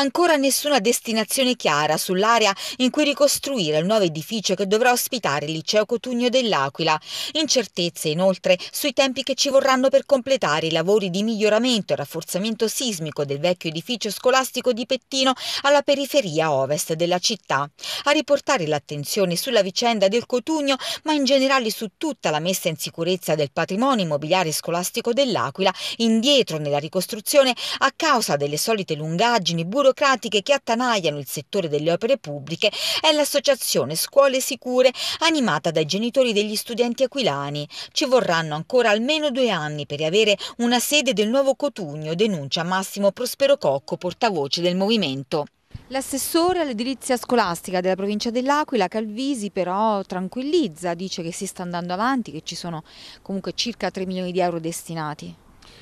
ancora nessuna destinazione chiara sull'area in cui ricostruire il nuovo edificio che dovrà ospitare il liceo Cotugno dell'Aquila. Incertezze inoltre sui tempi che ci vorranno per completare i lavori di miglioramento e rafforzamento sismico del vecchio edificio scolastico di Pettino alla periferia ovest della città. A riportare l'attenzione sulla vicenda del Cotugno, ma in generale su tutta la messa in sicurezza del patrimonio immobiliare scolastico dell'Aquila, indietro nella ricostruzione a causa delle solite lungaggini burocratiche burocratiche che attanagliano il settore delle opere pubbliche è l'associazione Scuole Sicure animata dai genitori degli studenti aquilani. Ci vorranno ancora almeno due anni per avere una sede del nuovo Cotugno, denuncia Massimo Prospero Cocco, portavoce del movimento. L'assessore all'edilizia scolastica della provincia dell'Aquila, Calvisi, però tranquillizza, dice che si sta andando avanti, che ci sono comunque circa 3 milioni di euro destinati.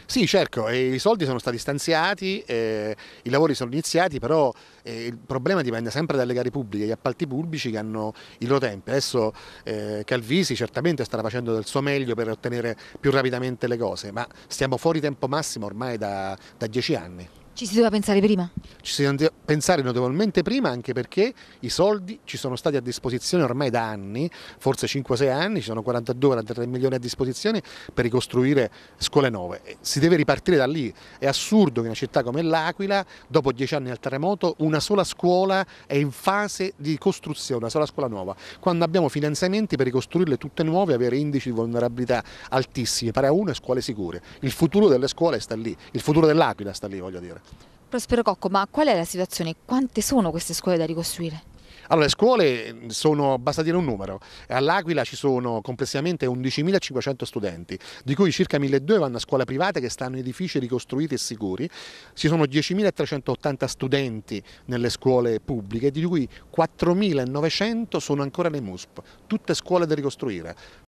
Sì, certo, i soldi sono stati stanziati, eh, i lavori sono iniziati, però eh, il problema dipende sempre dalle gare pubbliche, gli appalti pubblici che hanno i loro tempi. Adesso eh, Calvisi certamente starà facendo del suo meglio per ottenere più rapidamente le cose, ma stiamo fuori tempo massimo ormai da, da dieci anni. Ci si doveva pensare prima? Ci si doveva pensare notevolmente prima anche perché i soldi ci sono stati a disposizione ormai da anni, forse 5-6 anni, ci sono 42-43 milioni a disposizione per ricostruire scuole nuove. Si deve ripartire da lì. È assurdo che una città come l'Aquila, dopo 10 anni al terremoto, una sola scuola è in fase di costruzione, una sola scuola nuova, quando abbiamo finanziamenti per ricostruirle tutte nuove e avere indici di vulnerabilità altissimi, pari a uno e scuole sicure. Il futuro delle scuole sta lì, il futuro dell'Aquila sta lì, voglio dire. Prospero Cocco, ma qual è la situazione? Quante sono queste scuole da ricostruire? Allora, le scuole mm, sono, basta dire un numero, all'Aquila ci sono complessivamente 11.500 studenti, di cui circa 1.200 vanno a scuole private che stanno in edifici ricostruiti e sicuri, ci sono 10.380 studenti nelle scuole pubbliche, di cui 4.900 sono ancora nei MUSP, tutte scuole da ricostruire,